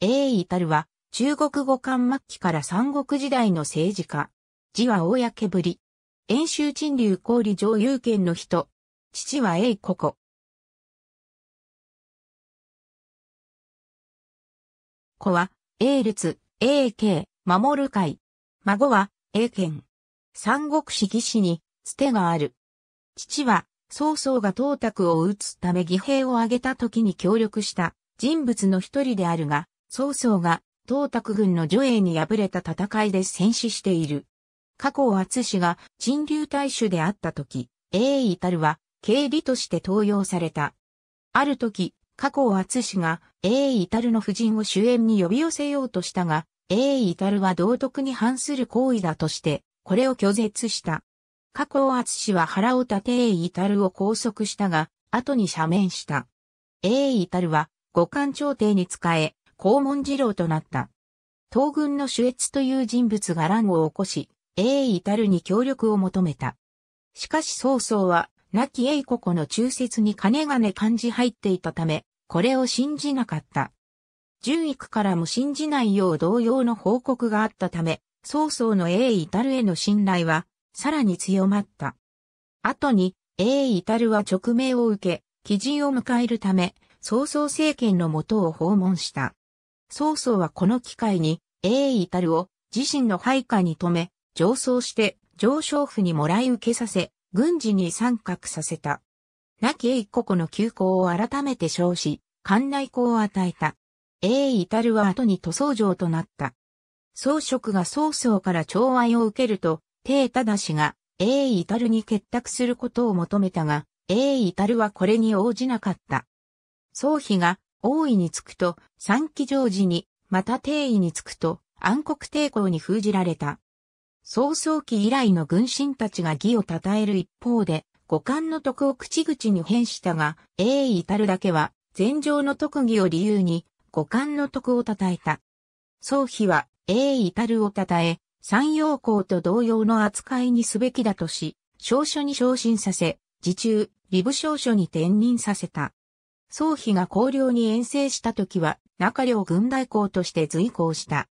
英イタルは、中国語漢末期から三国時代の政治家。字は公ぶり。遠州陳流氷上有権の人。父は英古古。子は、英烈、英慶、守る会。孫は、英賢。三国志義士に、つてがある。父は、曹操が董卓を撃つため義兵を挙げた時に協力した人物の一人であるが、曹操が東卓軍の助英に敗れた戦いで戦死している。加工厚氏が陳流大主であった時、英たるは経理として登用された。ある時、加工厚氏が英たるの夫人を主演に呼び寄せようとしたが、英たるは道徳に反する行為だとして、これを拒絶した。加工厚氏は腹を立て英たるを拘束したが、後に赦免した。英たるは五官朝廷に仕え、黄門次郎となった。東軍の主越という人物が乱を起こし、英至るに協力を求めた。しかし曹操は、亡き英国の中説に金々感じ入っていたため、これを信じなかった。純育からも信じないよう同様の報告があったため、曹操の英至るへの信頼は、さらに強まった。後に、英至るは直命を受け、基人を迎えるため、曹操政権のもとを訪問した。曹操はこの機会に、栄たるを自身の配下に留め、上奏して上昇府にもらい受けさせ、軍事に参画させた。亡き栄一国の休校を改めて称し、館内校を与えた。栄たるは後に塗装場となった。曹職が曹操から長愛を受けると、帝忠氏が栄たるに結託することを求めたが、栄たるはこれに応じなかった。曹丕が王位につくと、三期常時に、また帝位につくと、暗黒帝抗に封じられた。曹操期以来の軍神たちが義を称える一方で、五冠の徳を口々に変したが、英位至るだけは、禅上の特技を理由に、五冠の徳を称えた。曹妃は、英位至るを称え、三陽公と同様の扱いにすべきだとし、少書に昇進させ、自中、吏部少書に転任させた。総比が公領に遠征した時は中領軍大公として随行した。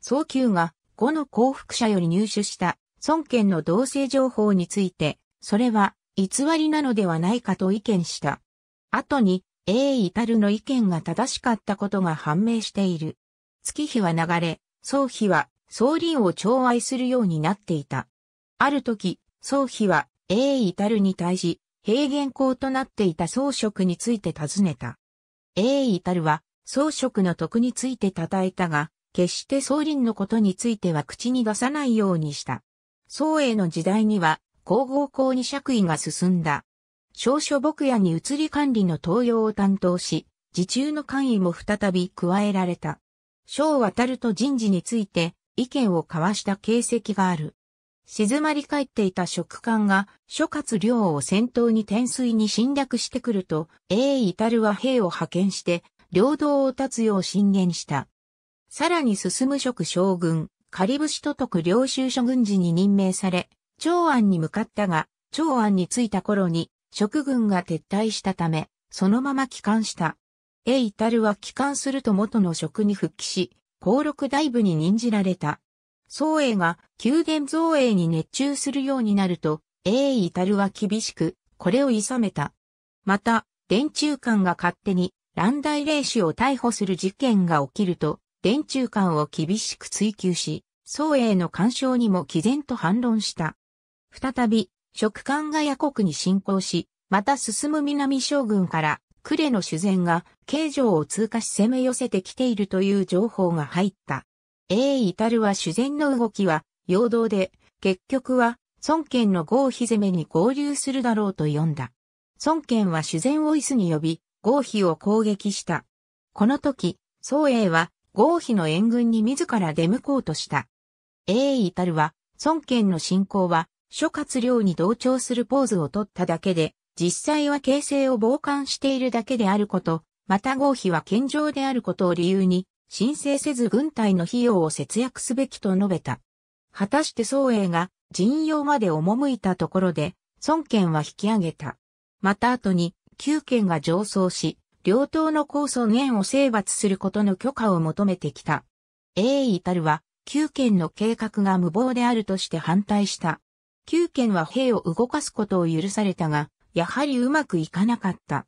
総級が後の降伏者より入手した孫権の同性情報について、それは偽りなのではないかと意見した。後に、英至るの意見が正しかったことが判明している。月日は流れ、総比は総林を寵愛するようになっていた。ある時、総比は英至るに対し、平原校となっていた装飾について尋ねた。英至るは装飾の徳について称えたが、決して宗林のことについては口に出さないようにした。宗英の時代には、皇后校に爵位が進んだ。少書牧屋に移り管理の登用を担当し、自中の官位も再び加えられた。章渡ると人事について意見を交わした形跡がある。静まり返っていた食官が諸葛亮を先頭に天水に侵略してくると、英至るは兵を派遣して、領土を断つよう進言した。さらに進む職将軍、仮武士と都督領収書軍事に任命され、長安に向かったが、長安に着いた頃に、職軍が撤退したため、そのまま帰還した。英至るは帰還すると元の職に復帰し、公禄大部に任じられた。宗栄が宮殿造営に熱中するようになると、栄至るは厳しく、これを諌めた。また、電中官が勝手に乱大霊主を逮捕する事件が起きると、電中官を厳しく追及し、宗栄の干渉にも毅然と反論した。再び、職官が夜国に侵攻し、また進む南将軍から呉の主膳が京城を通過し攻め寄せてきているという情報が入った。A 至るは修善の動きは、陽動で、結局は、孫権の合否攻めに合流するだろうと読んだ。孫権は修善を椅子に呼び、合否を攻撃した。この時、宋英は合否の援軍に自ら出向こうとした。英至るは、孫権の進行は、諸葛亮に同調するポーズを取っただけで、実際は形勢を傍観しているだけであること、また合否は健常であることを理由に、申請せず軍隊の費用を節約すべきと述べた。果たして総英が陣容まで赴いたところで、孫権は引き上げた。また後に、旧権が上層し、両党の高孫元を征伐することの許可を求めてきた。英たるは、旧権の計画が無謀であるとして反対した。旧権は兵を動かすことを許されたが、やはりうまくいかなかった。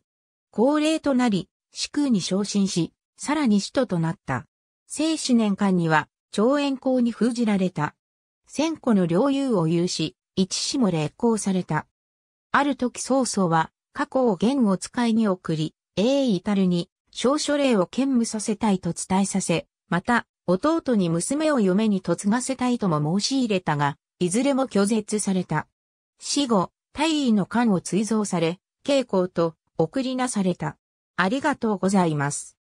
高齢となり、死空に昇進し、さらに首都となった。聖死年間には、長遠公に封じられた。千個の領有を有し、一子も励行された。ある時曹操は、過去を言を使いに送り、英至るに、少書令を兼務させたいと伝えさせ、また、弟に娘を嫁に嫁がせたいとも申し入れたが、いずれも拒絶された。死後、大尉の官を追贈され、慶功と送りなされた。ありがとうございます。